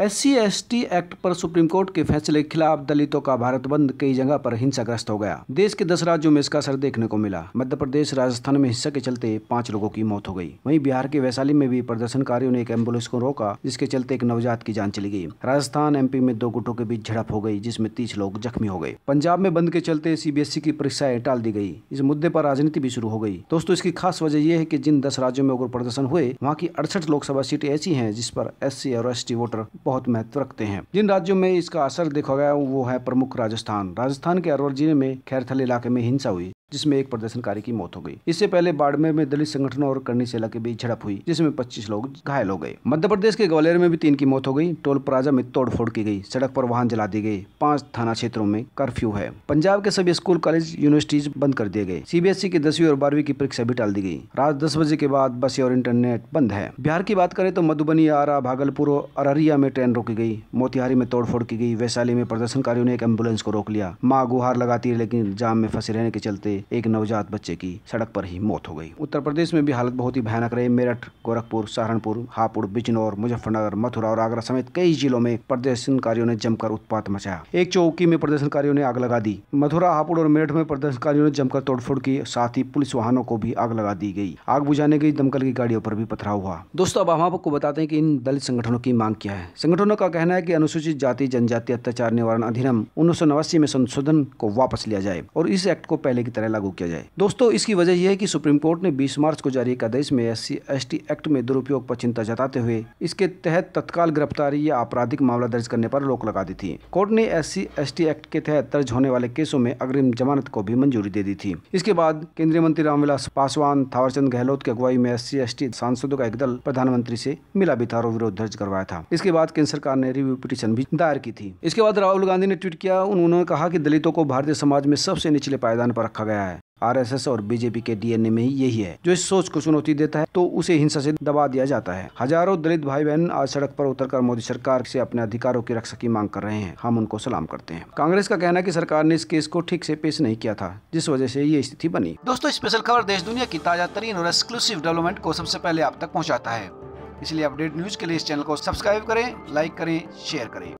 S C act पर supreme court के फैसले के खिलाफ दलितों का भारत बंद कई जगह पर हिंसाग्रस्त हो गया देश के दस राज्यों में इसका असर देखने को मिला मध्य प्रदेश राजस्थान में हिंसा के चलते पांच लोगों की मौत हो गई वहीं बिहार के वैशाली में भी प्रदर्शनकारियों ने एक एम्बुलेंस को रोका जिसके चलते एक नवजात की जान चली गई राजस्थान एमपी में दो गुटों के बीच झड़प हो गई जिसमें तीस लोग जख्मी हो गए पंजाब में बंद के चलते सीबीएसई की परीक्षाएं टाल दी गई इस मुद्दे पर राजनीति भी शुरू हो गई दोस्तों इसकी खास वजह यह है कि जिन दस राज्यों में उग्र प्रदर्शन हुए वहाँ की अड़सठ लोकसभा सीटें ऐसी हैं जिस पर एससी और एसटी वोटर बहुत महत्व रखते हैं जिन राज्यों में इसका असर देखा गया वो है प्रमुख राजस्थान राजस्थान के अरवर जिले में खैरथल इलाके में हिंसा हुई जिसमें एक प्रदर्शनकारी की मौत हो गई इससे पहले बाड़मेर में दलित संगठनों और करनी सेला के बीच झड़प हुई जिसमें 25 लोग घायल हो गए मध्य प्रदेश के ग्वालियर में भी तीन की मौत हो गई टोल प्लाजा में तोड़फोड़ की गई सड़क पर वाहन जला दिए गए पांच थाना क्षेत्रों में कर्फ्यू है पंजाब के सभी स्कूल कॉलेज यूनिवर्सिटीज बंद कर दिए गए सीबीएसई की दसवीं और बारहवीं की परीक्षा भी टाल दी गई रात दस बजे के बाद बसें और इंटरनेट बंद है बिहार की बात करें तो मधुबनी आरा भागलपुर और अररिया में ट्रेन रोकी गई मोतिहारी में तोड़फोड़ की गई वैशाली में प्रदर्शनकारियों ने एक एम्बुलेंस को रोक लिया माँ गुहार लगाती है लेकिन जाम में फंसे रहने के चलते एक नवजात बच्चे की सड़क पर ही मौत हो गई उत्तर प्रदेश में भी हालत बहुत ही भयानक रही मेरठ गोरखपुर सहारनपुर हापुड़ बिजनौर मुजफ्फरनगर मथुरा और आगरा समेत कई जिलों में प्रदर्शनकारियों ने जमकर उत्पात मचाया एक चौकी में प्रदर्शनकारियों ने आग लगा दी मथुरा हापुड़ और मेरठ में प्रदर्शनकारियों ने जमकर तोड़फोड़ की साथ ही पुलिस वाहनों को भी आग लगा दी गई आग बुझाने गई दमकल की गाड़ियों पर भी पथराव हुआ दोस्तों अब हम आपको बताते हैं कि इन दलित संगठनों की मांग क्या है संगठनों का कहना है कि अनुसूचित जाति जनजाति अत्याचार निवारण अधिनियम उन्नीस में संशोधन को वापस लिया जाए और इस एक्ट को पहले की तरह में लागू किया जाए दोस्तों इसकी वजह यह है कि सुप्रीम कोर्ट ने 20 मार्च को जारी एक आदेश में एस सी एक्ट में दुरुपयोग पर चिंता जताते हुए इसके तहत तत्काल गिरफ्तारी या आपराधिक मामला दर्ज करने पर रोक लगा दी थी कोर्ट ने एस सी एक्ट के तहत दर्ज होने वाले केसों में अग्रिम जमानत को भी मंजूरी दे दी थी इसके बाद केंद्रीय मंत्री रामविलास पासवान थावरचंद गहलोत की अगुवाई में एस सी सांसदों का एक दल प्रधानमंत्री से मिला और विरोध दर्ज करवाया था इसके बाद केंद्र सरकार ने रिव्यू पिटीशन भी दायर की थी इसके बाद राहुल गांधी ने ट्वीट किया उन्होंने कहा कि दलितों को भारतीय समाज में सबसे निचले पायदान पर रखा गया गया है आरएसएस और बीजेपी के डीएनए में ही यही है जो इस सोच को चुनौती देता है तो उसे हिंसा से दबा दिया जाता है हजारों दलित भाई बहन आज सड़क पर उतरकर मोदी सरकार से अपने अधिकारों की रक्षा की मांग कर रहे हैं हम उनको सलाम करते हैं कांग्रेस का कहना है कि सरकार ने इस केस को ठीक से पेश नहीं किया था जिस वजह से ये स्थिति बनी दोस्तों स्पेशल खबर देश दुनिया की ताजा तरीन और एक्सक्लूसिव डेवलपमेंट को सबसे पहले आप तक पहुँचाता है इसलिए अपडेट न्यूज के लिए इस चैनल को सब्सक्राइब करें लाइक करें शेयर करें